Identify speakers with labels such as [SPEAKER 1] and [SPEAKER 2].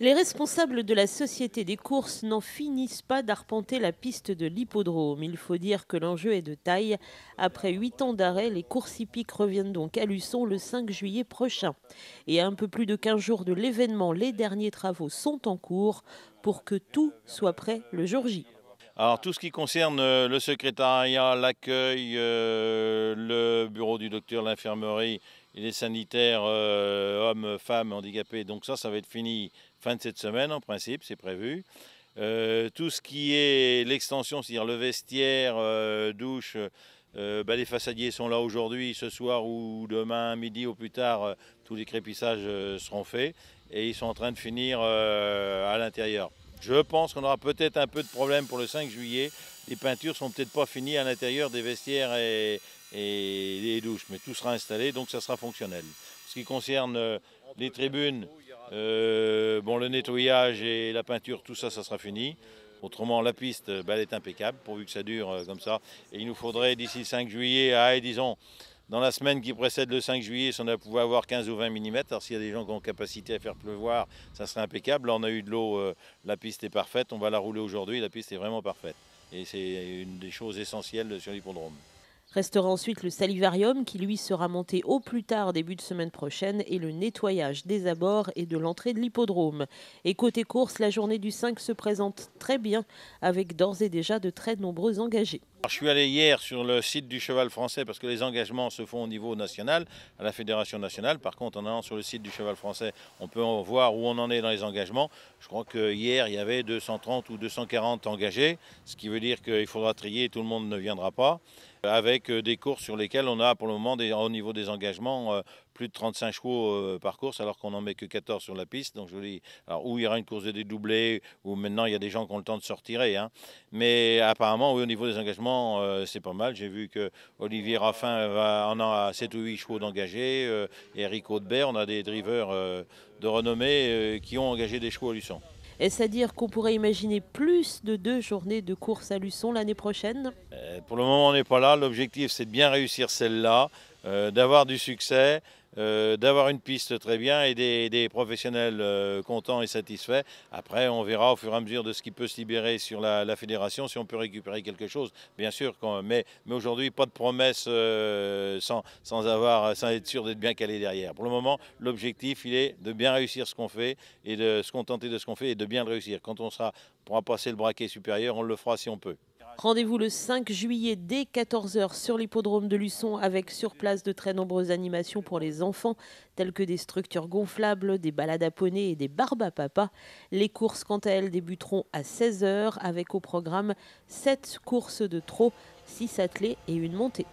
[SPEAKER 1] Les responsables de la société des courses n'en finissent pas d'arpenter la piste de l'hippodrome. Il faut dire que l'enjeu est de taille. Après huit ans d'arrêt, les courses hippiques reviennent donc à Luçon le 5 juillet prochain. Et à un peu plus de 15 jours de l'événement, les derniers travaux sont en cours pour que tout soit prêt le jour J.
[SPEAKER 2] Alors tout ce qui concerne euh, le secrétariat, l'accueil, euh, le bureau du docteur, l'infirmerie, et les sanitaires, euh, hommes, femmes, handicapés. Donc ça, ça va être fini fin de cette semaine en principe, c'est prévu. Euh, tout ce qui est l'extension, c'est-à-dire le vestiaire, euh, douche, bah, les façadiers sont là aujourd'hui, ce soir ou demain, midi ou plus tard, tous les crépissages seront faits et ils sont en train de finir à l'intérieur. Je pense qu'on aura peut-être un peu de problème pour le 5 juillet. Les peintures sont peut-être pas finies à l'intérieur des vestiaires et mais tout sera installé, donc ça sera fonctionnel. Ce qui concerne euh, les tribunes, euh, bon, le nettoyage et la peinture, tout ça, ça sera fini. Autrement, la piste, euh, bah, elle est impeccable, pourvu que ça dure comme ça. Et il nous faudrait d'ici le 5 juillet, à, ah, disons, dans la semaine qui précède le 5 juillet, si on a pu avoir 15 ou 20 mm, alors s'il y a des gens qui ont capacité à faire pleuvoir, ça serait impeccable. Là, on a eu de l'eau, la piste est parfaite, on va la rouler aujourd'hui, la piste est vraiment parfaite. Et c'est une des choses essentielles sur l'hippodrome.
[SPEAKER 1] Restera ensuite le salivarium qui lui sera monté au plus tard début de semaine prochaine et le nettoyage des abords et de l'entrée de l'hippodrome. Et côté course, la journée du 5 se présente très bien avec d'ores et déjà de très nombreux engagés.
[SPEAKER 2] Je suis allé hier sur le site du cheval français parce que les engagements se font au niveau national, à la Fédération nationale. Par contre, en allant sur le site du cheval français, on peut voir où on en est dans les engagements. Je crois qu'hier, il y avait 230 ou 240 engagés, ce qui veut dire qu'il faudra trier, tout le monde ne viendra pas, avec euh, des courses sur lesquelles on a pour le moment, des, au niveau des engagements, euh, plus de 35 chevaux euh, par course, alors qu'on n'en met que 14 sur la piste. Donc je dis, alors où il y aura une course de dédoublé, où maintenant il y a des gens qui ont le temps de sortir, Hein. Mais apparemment, oui, au niveau des engagements, euh, c'est pas mal. J'ai vu que Olivier Raffin va, en a 7 ou 8 chevaux d'engagés. Euh, Eric Audebert, on a des drivers de renommée qui ont engagé des chevaux à Luçon.
[SPEAKER 1] Est-ce à dire qu'on pourrait imaginer plus de deux journées de course à Luçon l'année prochaine
[SPEAKER 2] Pour le moment, on n'est pas là. L'objectif, c'est de bien réussir celle-là. Euh, d'avoir du succès, euh, d'avoir une piste très bien et des, professionnels euh, contents et satisfaits. Après, on verra au fur et à mesure de ce qui peut se libérer sur la, fédération si on peut récupérer quelque chose, bien sûr. mais, aujourd'hui, pas de promesses sans, sans, avoir, sans être sûr d'être bien calé derrière. Pour le moment, l'objectif, il est de bien réussir ce qu'on fait et de se contenter de ce qu'on fait et de bien le réussir. Quand on sera, pourra passer le braquet supérieur, on le fera si on peut.
[SPEAKER 1] Rendez-vous le 5 juillet dès 14h sur l'hippodrome de Luçon avec sur place de très nombreuses animations pour les enfants telles que des structures gonflables, des balades à poney et des barbes à papa. Les courses quant à elles débuteront à 16h avec au programme 7 courses de trot, 6 attelés et une montée.